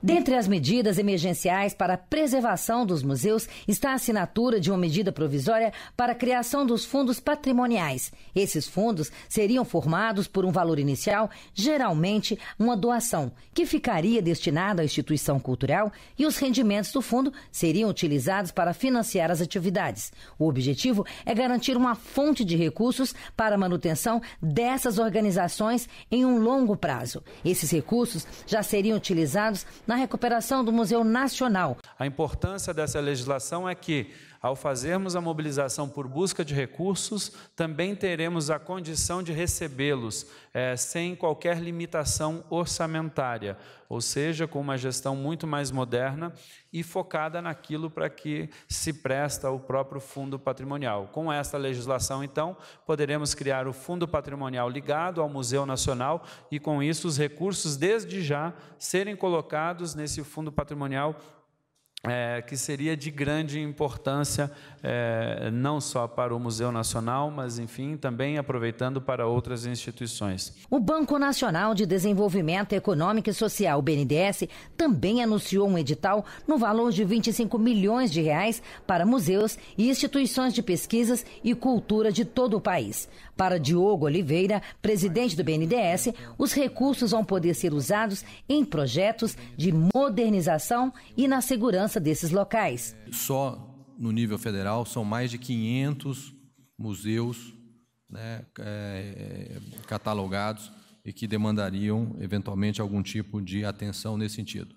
Dentre as medidas emergenciais para a preservação dos museus está a assinatura de uma medida provisória para a criação dos fundos patrimoniais. Esses fundos seriam formados por um valor inicial, geralmente uma doação, que ficaria destinada à instituição cultural e os rendimentos do fundo seriam utilizados para financiar as atividades. O objetivo é garantir uma fonte de recursos para a manutenção dessas organizações em um longo prazo. Esses recursos já seriam utilizados na recuperação do Museu Nacional. A importância dessa legislação é que ao fazermos a mobilização por busca de recursos, também teremos a condição de recebê-los é, sem qualquer limitação orçamentária, ou seja, com uma gestão muito mais moderna e focada naquilo para que se presta o próprio fundo patrimonial. Com esta legislação, então, poderemos criar o fundo patrimonial ligado ao Museu Nacional e, com isso, os recursos desde já serem colocados nesse fundo patrimonial é, que seria de grande importância é, não só para o Museu Nacional, mas enfim também aproveitando para outras instituições. O Banco Nacional de Desenvolvimento Econômico e Social, BNDES, também anunciou um edital no valor de 25 milhões de reais para museus e instituições de pesquisas e cultura de todo o país. Para Diogo Oliveira, presidente do BNDES, os recursos vão poder ser usados em projetos de modernização e na segurança segurança desses locais. Só no nível federal são mais de 500 museus né, é, catalogados e que demandariam eventualmente algum tipo de atenção nesse sentido.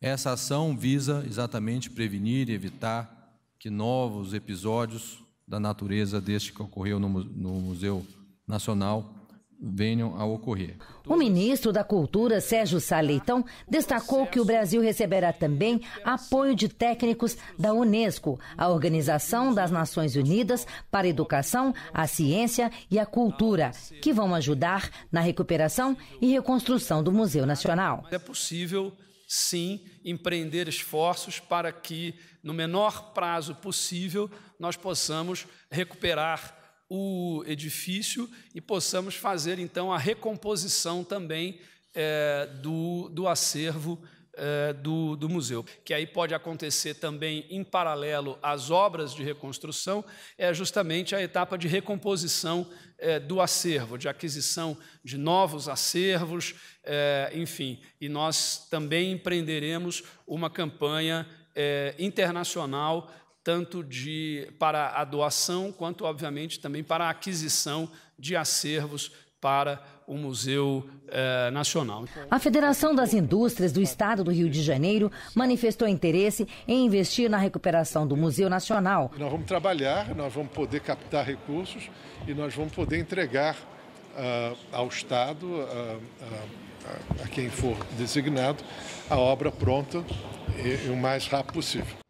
Essa ação visa exatamente prevenir e evitar que novos episódios da natureza deste que ocorreu no, no Museu Nacional venham a ocorrer. O ministro da Cultura, Sérgio Saleitão, destacou que o Brasil receberá também apoio de técnicos da Unesco, a Organização das Nações Unidas para a Educação, a Ciência e a Cultura, que vão ajudar na recuperação e reconstrução do Museu Nacional. É possível, sim, empreender esforços para que, no menor prazo possível, nós possamos recuperar o edifício e possamos fazer então a recomposição também é, do, do acervo é, do, do museu, que aí pode acontecer também em paralelo às obras de reconstrução, é justamente a etapa de recomposição é, do acervo, de aquisição de novos acervos, é, enfim. E nós também empreenderemos uma campanha é, internacional tanto de, para a doação, quanto, obviamente, também para a aquisição de acervos para o Museu eh, Nacional. A Federação das Indústrias do Estado do Rio de Janeiro manifestou interesse em investir na recuperação do Museu Nacional. Nós vamos trabalhar, nós vamos poder captar recursos e nós vamos poder entregar uh, ao Estado, uh, uh, a quem for designado, a obra pronta e, e o mais rápido possível.